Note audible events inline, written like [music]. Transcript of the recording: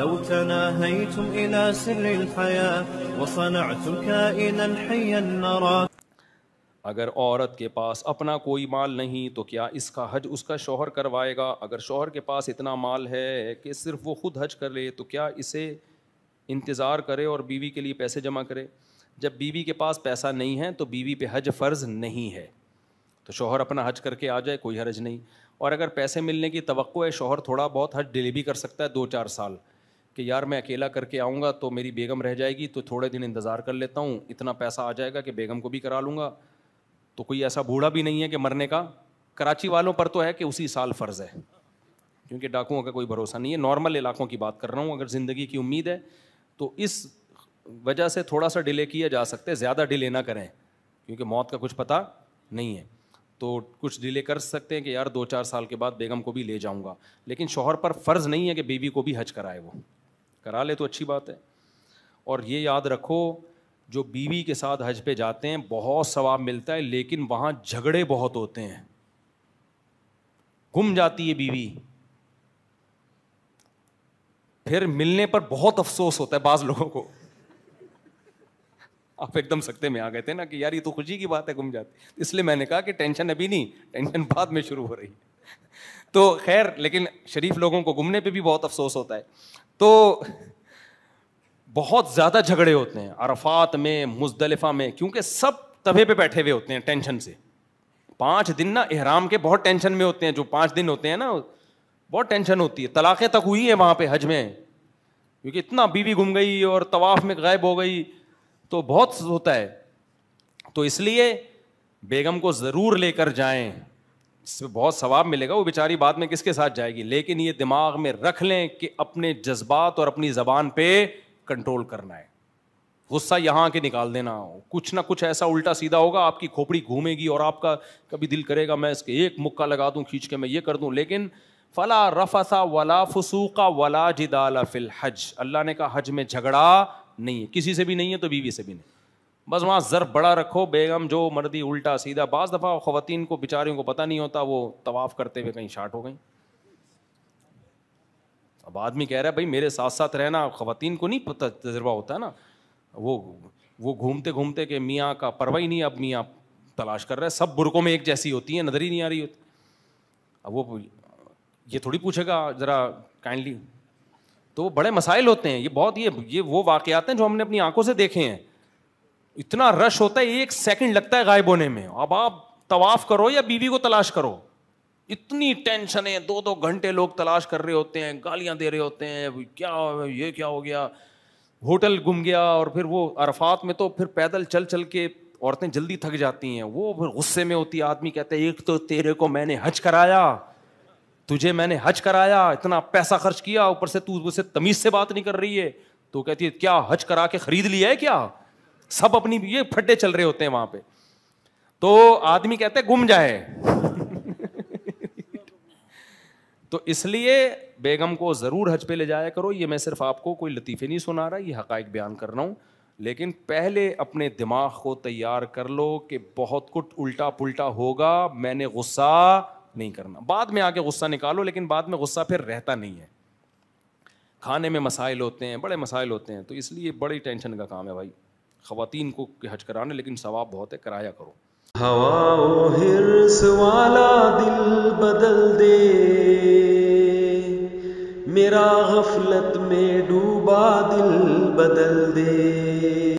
لو تناهيتم إلى سر الحياة وصنعت كائنا حيا نرى अगर औरत के पास अपना कोई माल नहीं तो क्या इसका हज उसका शोहर करवाएगा अगर शोहर के पास इतना माल है कि सिर्फ वो खुद हज कर ले तो क्या इसे इंतज़ार करे और बीवी के लिए पैसे जमा करे जब बीवी के पास पैसा नहीं है तो बीवी पे हज फ़र्ज़ नहीं है तो शोहर अपना हज करके आ जाए कोई हर्ज नहीं और अगर पैसे मिलने की तो है शोहर थोड़ा बहुत हज डिले भी कर सकता है दो चार साल कि यार मैं अकेला करके आऊँगा तो मेरी बेगम रह जाएगी तो थोड़े दिन इंतज़ार कर लेता हूँ इतना पैसा आ जाएगा कि बेगम को भी करा लूँगा तो कोई ऐसा बूढ़ा भी नहीं है कि मरने का कराची वालों पर तो है कि उसी साल फ़र्ज़ है क्योंकि डाकुओं का कोई भरोसा नहीं है नॉर्मल इलाकों की बात कर रहा हूँ अगर ज़िंदगी की उम्मीद है तो इस वजह से थोड़ा सा डिले किया जा सकता है ज़्यादा डिले ना करें क्योंकि मौत का कुछ पता नहीं है तो कुछ डिले कर सकते हैं कि यार दो चार साल के बाद बेगम को भी ले जाऊंगा लेकिन शोहर पर फ़र्ज़ नहीं है कि बेबी को भी हज कराए वो करा ले तो अच्छी बात है और ये याद रखो जो बीवी के साथ हज पे जाते हैं बहुत सवाब मिलता है लेकिन वहाँ झगड़े बहुत होते हैं गुम जाती है बीवी फिर मिलने पर बहुत अफसोस होता है बाज लोगों को आप एकदम सकते में आ गए थे ना कि यार ये तो खुशी की बात है गुम जाती इसलिए मैंने कहा कि टेंशन अभी नहीं टेंशन बाद में शुरू हो रही है तो खैर लेकिन शरीफ लोगों को घूमने पर भी बहुत अफसोस होता है तो बहुत ज़्यादा झगड़े होते हैं अरफात में मुजदलिफा में क्योंकि सब तबे पे बैठे हुए होते हैं टेंशन से पाँच दिन ना एहराम के बहुत टेंशन में होते हैं जो पाँच दिन होते हैं ना बहुत टेंशन होती है तलाक़ें तक हुई हैं वहाँ पे हज में क्योंकि इतना बीवी घूम गई और तवाफ़ में गायब हो गई तो बहुत होता है तो इसलिए बेगम को ज़रूर लेकर जाएं बहुत सवाब मिलेगा वो बेचारी बाद में किसके साथ जाएगी लेकिन ये दिमाग में रख लें कि अपने जज्बात और अपनी ज़बान पे कंट्रोल करना है गुस्सा यहाँ के निकाल देना हो कुछ ना कुछ ऐसा उल्टा सीधा होगा आपकी खोपड़ी घूमेगी और आपका कभी दिल करेगा मैं इसके एक मुक्का लगा दूँ खींच के मैं ये कर दूँ लेकिन फ़ला रफसा वला फसूका वला जिदाला फिल हज अल्लाह ने कहा हज में झगड़ा नहीं है किसी से भी नहीं है तो बीवी से भी नहीं बस वहाँ ज़र्फ बड़ा रखो बेगम जो मर्दी उल्टा सीधा बाज़ दफ़ा ख़वान को बेचारियों को पता नहीं होता वो तवाफ़ करते हुए कहीं शार्ट हो गई अब आदमी कह रहा है भाई मेरे साथ साथ रहना ख़वान को नहीं पता तजर्बा होता ना वो वो घूमते घूमते के मियाँ का परवा ही नहीं अब मियाँ तलाश कर रहे है सब बुरकों में एक जैसी होती है नज़र ही नहीं आ रही होती अब वो ये थोड़ी पूछेगा ज़रा काइंडली तो बड़े मसाइल होते हैं ये बहुत ये ये वो वाक़ात हैं जो हमने अपनी आंखों से देखे हैं इतना रश होता है एक सेकंड लगता है गायब होने में अब आप तवाफ करो या बीवी को तलाश करो इतनी टेंशन है दो दो घंटे लोग तलाश कर रहे होते हैं गालियां दे रहे होते हैं क्या ये क्या हो गया होटल घूम गया और फिर वो अरफात में तो फिर पैदल चल चल के औरतें जल्दी थक जाती हैं वो फिर गुस्से में होती आदमी कहते हैं एक तो तेरे को मैंने हज कराया तुझे मैंने हज कराया इतना पैसा खर्च किया ऊपर से तू उसे तमीज से बात नहीं कर रही है तो कहती है क्या हज करा के खरीद लिया है क्या सब अपनी ये फटे चल रहे होते हैं वहां पे तो आदमी कहते गुम जाए [laughs] तो इसलिए बेगम को ज़रूर हज पे ले जाया करो ये मैं सिर्फ आपको कोई लतीफ़े नहीं सुना रहा ये हक़ बयान कर रहा हूं लेकिन पहले अपने दिमाग को तैयार कर लो कि बहुत कुछ उल्टा पुल्टा होगा मैंने गुस्सा नहीं करना बाद में आके गुस्सा निकालो लेकिन बाद में गुस्सा फिर रहता नहीं है खाने में मसाइल होते हैं बड़े मसाइल होते हैं तो इसलिए बड़ी टेंशन का काम है भाई ख़वान को हज कराना लेकिन सवाब बहुत है कराया करो हवाओ हिरस वाला दिल बदल दे मेरा गफलत में डूबा दिल बदल दे